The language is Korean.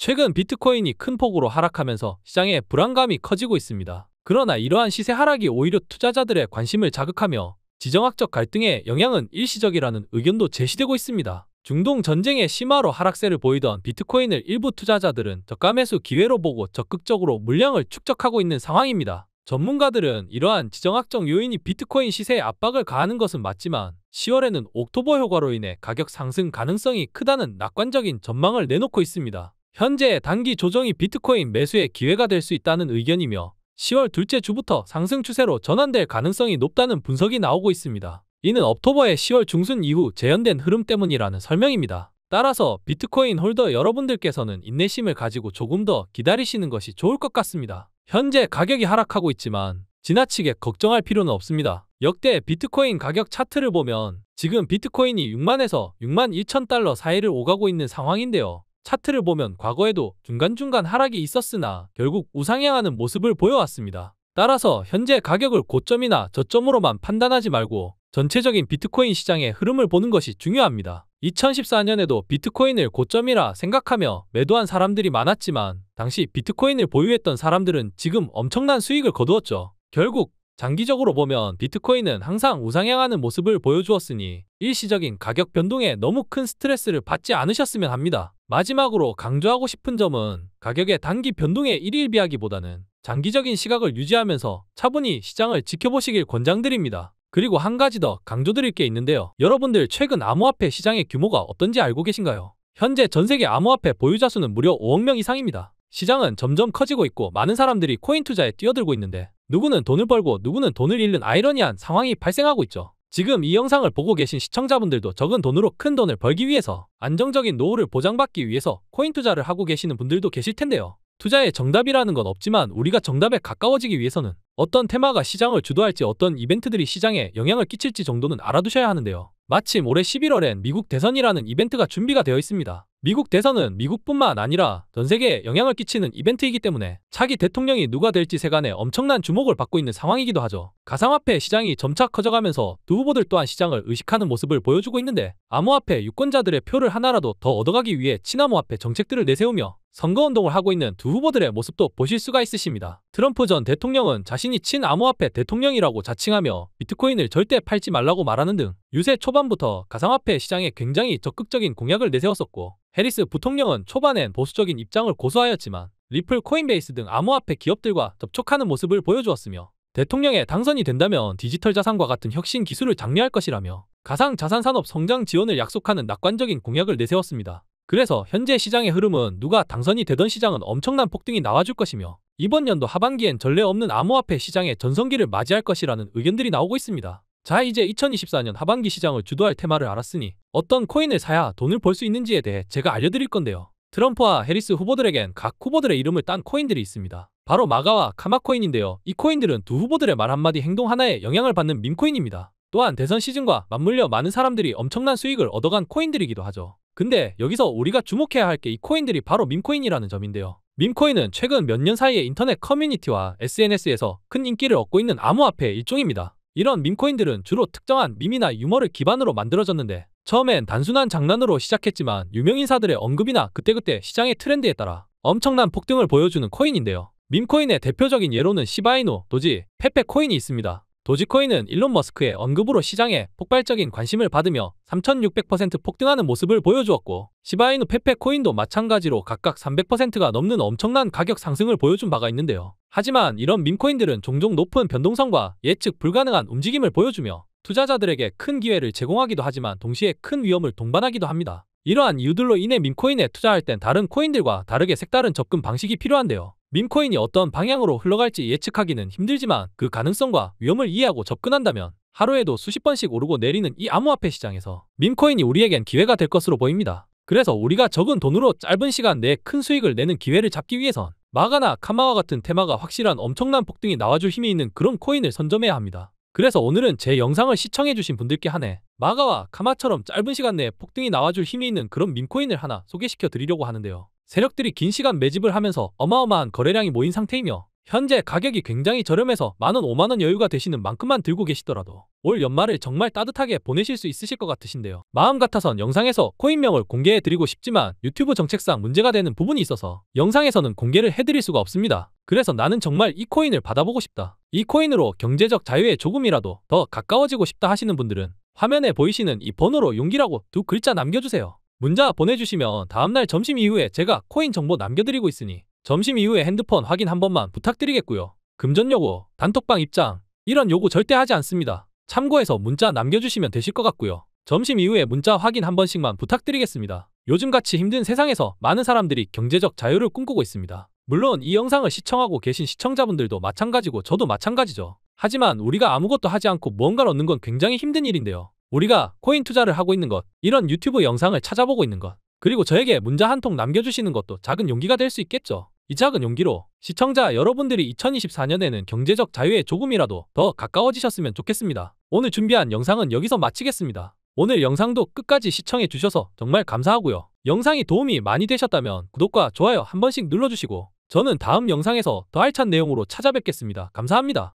최근 비트코인이 큰 폭으로 하락하면서 시장에 불안감이 커지고 있습니다. 그러나 이러한 시세 하락이 오히려 투자자들의 관심을 자극하며 지정학적 갈등에 영향은 일시적이라는 의견도 제시되고 있습니다. 중동 전쟁의 심화로 하락세를 보이던 비트코인을 일부 투자자들은 저가 매수 기회로 보고 적극적으로 물량을 축적하고 있는 상황입니다. 전문가들은 이러한 지정학적 요인이 비트코인 시세에 압박을 가하는 것은 맞지만 10월에는 옥토버 효과로 인해 가격 상승 가능성이 크다는 낙관적인 전망을 내놓고 있습니다. 현재 단기 조정이 비트코인 매수의 기회가 될 수 있다는 의견이며 10월 둘째 주부터 상승 추세로 전환될 가능성이 높다는 분석이 나오고 있습니다. 이는 업토버의 10월 중순 이후 재현된 흐름 때문이라는 설명입니다. 따라서 비트코인 홀더 여러분들께서는 인내심을 가지고 조금 더 기다리시는 것이 좋을 것 같습니다. 현재 가격이 하락하고 있지만 지나치게 걱정할 필요는 없습니다. 역대 비트코인 가격 차트를 보면 지금 비트코인이 6만에서 6만 2천 달러 사이를 오가고 있는 상황인데요. 차트를 보면 과거에도 중간중간 하락이 있었으나 결국 우상향하는 모습을 보여왔습니다. 따라서 현재 가격을 고점이나 저점으로만 판단하지 말고 전체적인 비트코인 시장의 흐름을 보는 것이 중요합니다. 2014년에도 비트코인을 고점이라 생각하며 매도한 사람들이 많았지만 당시 비트코인을 보유했던 사람들은 지금 엄청난 수익을 거두었죠. 결국 장기적으로 보면 비트코인은 항상 우상향하는 모습을 보여주었으니 일시적인 가격 변동에 너무 큰 스트레스를 받지 않으셨으면 합니다. 마지막으로 강조하고 싶은 점은 가격의 단기 변동에 일일비하기보다는 장기적인 시각을 유지하면서 차분히 시장을 지켜보시길 권장드립니다. 그리고 한 가지 더 강조드릴 게 있는데요. 여러분들 최근 암호화폐 시장의 규모가 어떤지 알고 계신가요? 현재 전 세계 암호화폐 보유자 수는 무려 5억 명 이상입니다. 시장은 점점 커지고 있고 많은 사람들이 코인 투자에 뛰어들고 있는데 누구는 돈을 벌고 누구는 돈을 잃는 아이러니한 상황이 발생하고 있죠. 지금 이 영상을 보고 계신 시청자분들도 적은 돈으로 큰 돈을 벌기 위해서 안정적인 노후를 보장받기 위해서 코인 투자를 하고 계시는 분들도 계실 텐데요. 투자의 정답이라는 건 없지만 우리가 정답에 가까워지기 위해서는 어떤 테마가 시장을 주도할지 어떤 이벤트들이 시장에 영향을 끼칠지 정도는 알아두셔야 하는데요. 마침 올해 11월엔 미국 대선이라는 이벤트가 준비가 되어 있습니다. 미국 대선은 미국뿐만 아니라 전 세계에 영향을 끼치는 이벤트이기 때문에 차기 대통령이 누가 될지 세간에 엄청난 주목을 받고 있는 상황이기도 하죠. 가상화폐 시장이 점차 커져가면서 두 후보들 또한 시장을 의식하는 모습을 보여주고 있는데 암호화폐 유권자들의 표를 하나라도 더 얻어가기 위해 친암호화폐 정책들을 내세우며 선거운동을 하고 있는 두 후보들의 모습도 보실 수가 있으십니다. 트럼프 전 대통령은 자신이 친암호화폐 대통령이라고 자칭하며 비트코인을 절대 팔지 말라고 말하는 등 유세 초반부터 가상화폐 시장에 굉장히 적극적인 공약을 내세웠었고 해리스 부통령은 초반엔 보수적인 입장을 고수하였지만 리플 코인베이스 등 암호화폐 기업들과 접촉하는 모습을 보여주었으며 대통령에 당선이 된다면 디지털 자산과 같은 혁신 기술을 장려할 것이라며 가상 자산 산업 성장 지원을 약속하는 낙관적인 공약을 내세웠습니다. 그래서 현재 시장의 흐름은 누가 당선이 되던 시장은 엄청난 폭등이 나와줄 것이며 이번 연도 하반기엔 전례 없는 암호화폐 시장의 전성기를 맞이할 것이라는 의견들이 나오고 있습니다. 자 이제 2024년 하반기 시장을 주도할 테마를 알았으니 어떤 코인을 사야 돈을 벌 수 있는지에 대해 제가 알려드릴 건데요. 트럼프와 해리스 후보들에겐 각 후보들의 이름을 딴 코인들이 있습니다. 바로 마가와 카마코인인데요. 이 코인들은 두 후보들의 말 한마디 행동 하나에 영향을 받는 민코인입니다. 또한 대선 시즌과 맞물려 많은 사람들이 엄청난 수익을 얻어간 코인들이기도 하죠. 근데 여기서 우리가 주목해야 할 게 이 코인들이 바로 밈코인이라는 점인데요. 밈코인은 최근 몇 년 사이에 인터넷 커뮤니티와 SNS에서 큰 인기를 얻고 있는 암호화폐의 일종입니다. 이런 밈코인들은 주로 특정한 밈이나 유머를 기반으로 만들어졌는데 처음엔 단순한 장난으로 시작했지만 유명인사들의 언급이나 그때그때 시장의 트렌드에 따라 엄청난 폭등을 보여주는 코인인데요. 밈코인의 대표적인 예로는 시바이노, 도지, 페페코인이 있습니다. 도지코인은 일론 머스크의 언급으로 시장에 폭발적인 관심을 받으며 3,600% 폭등하는 모습을 보여주었고 시바이누 페페 코인도 마찬가지로 각각 300%가 넘는 엄청난 가격 상승을 보여준 바가 있는데요. 하지만 이런 민코인들은 종종 높은 변동성과 예측 불가능한 움직임을 보여주며 투자자들에게 큰 기회를 제공하기도 하지만 동시에 큰 위험을 동반하기도 합니다. 이러한 이유들로 인해 민코인에 투자할 땐 다른 코인들과 다르게 색다른 접근 방식이 필요한데요. 민코인이 어떤 방향으로 흘러갈지 예측하기는 힘들지만 그 가능성과 위험을 이해하고 접근한다면 하루에도 수십 번씩 오르고 내리는 이 암호화폐 시장에서 민코인이 우리에겐 기회가 될 것으로 보입니다. 그래서 우리가 적은 돈으로 짧은 시간 내에 큰 수익을 내는 기회를 잡기 위해선 마가나 카마와 같은 테마가 확실한 엄청난 폭등이 나와줄 힘이 있는 그런 코인을 선점해야 합니다. 그래서 오늘은 제 영상을 시청해주신 분들께 한해 마가와 카마처럼 짧은 시간 내에 폭등이 나와줄 힘이 있는 그런 민코인을 하나 소개시켜 드리려고 하는데요. 세력들이 긴 시간 매집을 하면서 어마어마한 거래량이 모인 상태이며 현재 가격이 굉장히 저렴해서 만원, 5만원 여유가 되시는 만큼만 들고 계시더라도 올 연말을 정말 따뜻하게 보내실 수 있으실 것 같으신데요. 마음 같아선 영상에서 코인명을 공개해드리고 싶지만 유튜브 정책상 문제가 되는 부분이 있어서 영상에서는 공개를 해드릴 수가 없습니다. 그래서 나는 정말 이 코인을 받아보고 싶다. 이 코인으로 경제적 자유에 조금이라도 더 가까워지고 싶다 하시는 분들은 화면에 보이시는 이 번호로 용기라고 두 글자 남겨주세요. 문자 보내주시면 다음날 점심 이후에 제가 코인 정보 남겨드리고 있으니 점심 이후에 핸드폰 확인 한 번만 부탁드리겠고요. 금전 요구, 단톡방 입장 이런 요구 절대 하지 않습니다. 참고해서 문자 남겨주시면 되실 것 같고요. 점심 이후에 문자 확인 한 번씩만 부탁드리겠습니다. 요즘같이 힘든 세상에서 많은 사람들이 경제적 자유를 꿈꾸고 있습니다. 물론 이 영상을 시청하고 계신 시청자분들도 마찬가지고 저도 마찬가지죠. 하지만 우리가 아무것도 하지 않고 무언가를 얻는 건 굉장히 힘든 일인데요. 우리가 코인 투자를 하고 있는 것, 이런 유튜브 영상을 찾아보고 있는 것, 그리고 저에게 문자 한 통 남겨주시는 것도 작은 용기가 될 수 있겠죠. 이 작은 용기로 시청자 여러분들이 2024년에는 경제적 자유에 조금이라도 더 가까워지셨으면 좋겠습니다. 오늘 준비한 영상은 여기서 마치겠습니다. 오늘 영상도 끝까지 시청해 주셔서 정말 감사하고요. 영상이 도움이 많이 되셨다면 구독과 좋아요 한 번씩 눌러주시고 저는 다음 영상에서 더 알찬 내용으로 찾아뵙겠습니다. 감사합니다.